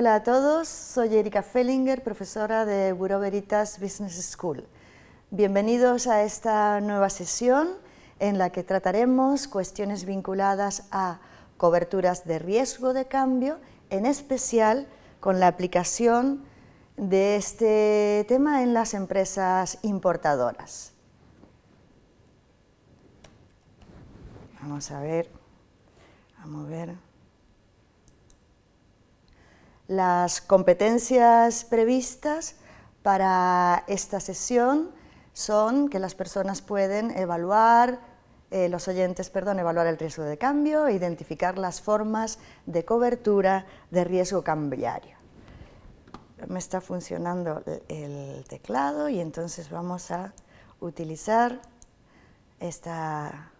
Hola a todos, soy Erika Fellinger, profesora de Bureau Veritas Business School. Bienvenidos a esta nueva sesión en la que trataremos cuestiones vinculadas a coberturas de riesgo de cambio, en especial con la aplicación de este tema en las empresas importadoras. Vamos a ver, a mover. Las competencias previstas para esta sesión son que las personas pueden evaluar, eh, los oyentes, perdón, evaluar el riesgo de cambio e identificar las formas de cobertura de riesgo cambiario. Me está funcionando el teclado y entonces vamos a utilizar esta,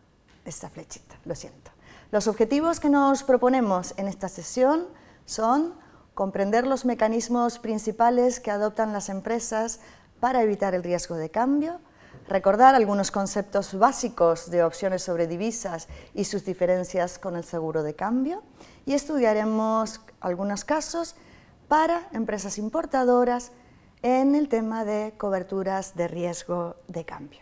esta flechita, lo siento. Los objetivos que nos proponemos en esta sesión son comprender los mecanismos principales que adoptan las empresas para evitar el riesgo de cambio, recordar algunos conceptos básicos de opciones sobre divisas y sus diferencias con el seguro de cambio y estudiaremos algunos casos para empresas importadoras en el tema de coberturas de riesgo de cambio.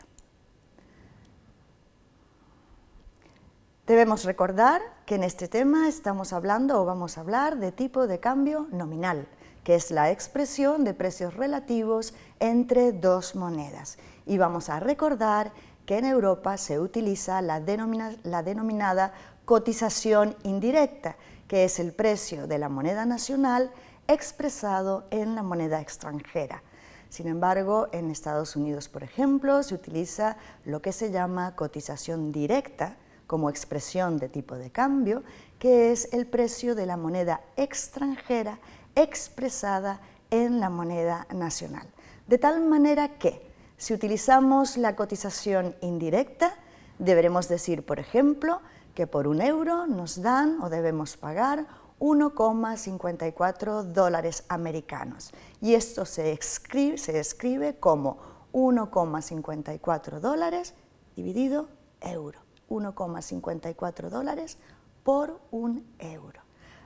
Debemos recordar que en este tema estamos hablando o vamos a hablar de tipo de cambio nominal, que es la expresión de precios relativos entre dos monedas. Y vamos a recordar que en Europa se utiliza la, denominada cotización indirecta, que es el precio de la moneda nacional expresado en la moneda extranjera. Sin embargo, en Estados Unidos, por ejemplo, se utiliza lo que se llama cotización directa, como expresión de tipo de cambio, que es el precio de la moneda extranjera expresada en la moneda nacional. De tal manera que, si utilizamos la cotización indirecta, deberemos decir, por ejemplo, que por un euro nos dan o debemos pagar 1,54 dólares americanos. Y esto se escribe, se escribe como 1,54 dólares dividido euro. 1,54 dólares por un euro.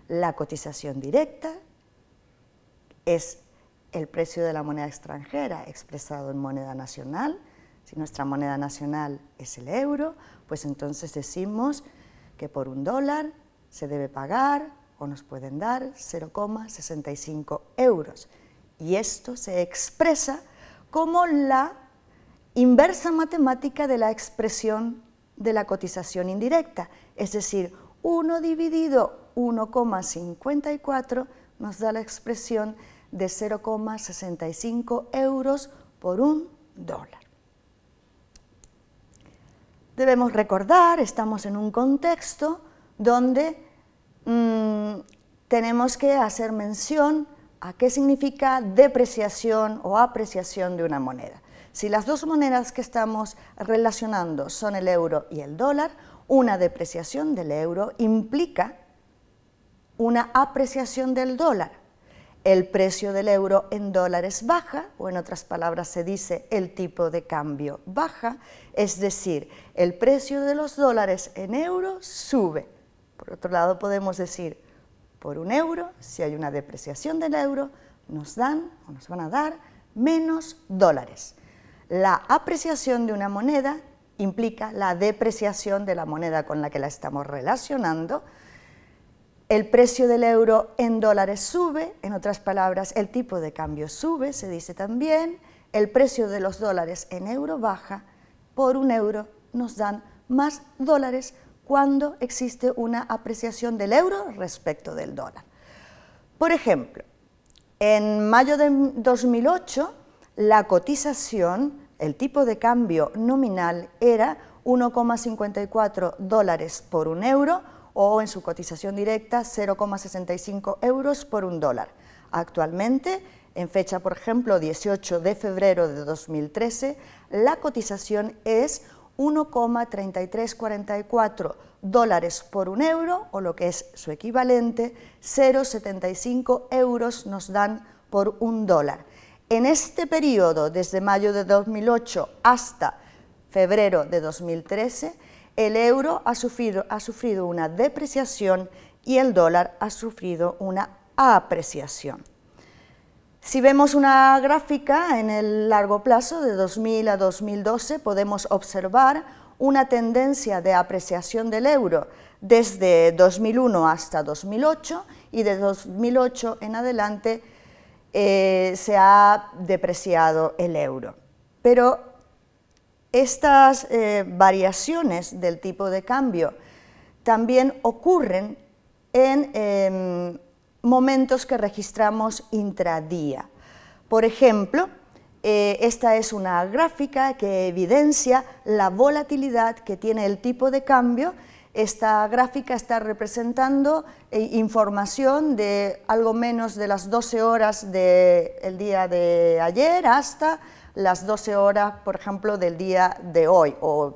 La cotización directa es el precio de la moneda extranjera expresado en moneda nacional. Si nuestra moneda nacional es el euro, pues entonces decimos que por un dólar se debe pagar o nos pueden dar 0,65 euros. Y esto se expresa como la inversa matemática de la expresión de la cotización indirecta, es decir, 1 dividido 1,54 nos da la expresión de 0,65 euros por un dólar. Debemos recordar, estamos en un contexto donde mm, tenemos que hacer mención a qué significa depreciación o apreciación de una moneda. Si las dos monedas que estamos relacionando son el euro y el dólar, una depreciación del euro implica una apreciación del dólar. El precio del euro en dólares baja, o en otras palabras se dice el tipo de cambio baja, es decir, el precio de los dólares en euro sube. Por otro lado podemos decir, por un euro, si hay una depreciación del euro, nos dan o nos van a dar menos dólares la apreciación de una moneda implica la depreciación de la moneda con la que la estamos relacionando. El precio del euro en dólares sube, en otras palabras, el tipo de cambio sube, se dice también. El precio de los dólares en euro baja, por un euro nos dan más dólares cuando existe una apreciación del euro respecto del dólar. Por ejemplo, en mayo de 2008 la cotización el tipo de cambio nominal era 1,54 dólares por un euro o en su cotización directa 0,65 euros por un dólar. Actualmente, en fecha, por ejemplo, 18 de febrero de 2013, la cotización es 1,3344 dólares por un euro, o lo que es su equivalente, 0,75 euros nos dan por un dólar. En este periodo, desde mayo de 2008 hasta febrero de 2013, el euro ha sufrido, ha sufrido una depreciación y el dólar ha sufrido una apreciación. Si vemos una gráfica en el largo plazo de 2000 a 2012 podemos observar una tendencia de apreciación del euro desde 2001 hasta 2008 y de 2008 en adelante eh, se ha depreciado el euro. Pero estas eh, variaciones del tipo de cambio también ocurren en em, momentos que registramos intradía. Por ejemplo, eh, esta es una gráfica que evidencia la volatilidad que tiene el tipo de cambio esta gráfica está representando eh, información de algo menos de las 12 horas del día de ayer hasta las 12 horas, por ejemplo, del día de hoy o,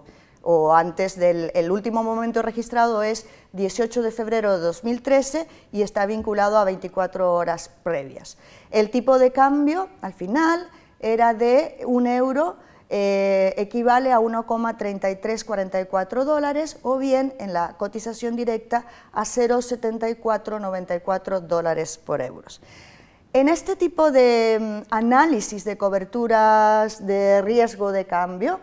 antes del último momento registrado es 18 de febrero de 2013 y está vinculado a 24 horas previas. El tipo de cambio, al final, era de un euro eh, equivale a 1,3344 dólares o bien en la cotización directa a 0,7494 dólares por euros. En este tipo de mm, análisis de coberturas de riesgo de cambio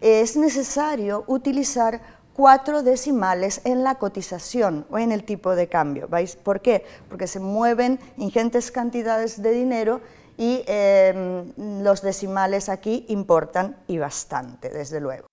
es necesario utilizar cuatro decimales en la cotización o en el tipo de cambio. por qué? Porque se mueven ingentes cantidades de dinero y em, los decimales aquí importan y bastante, desde luego.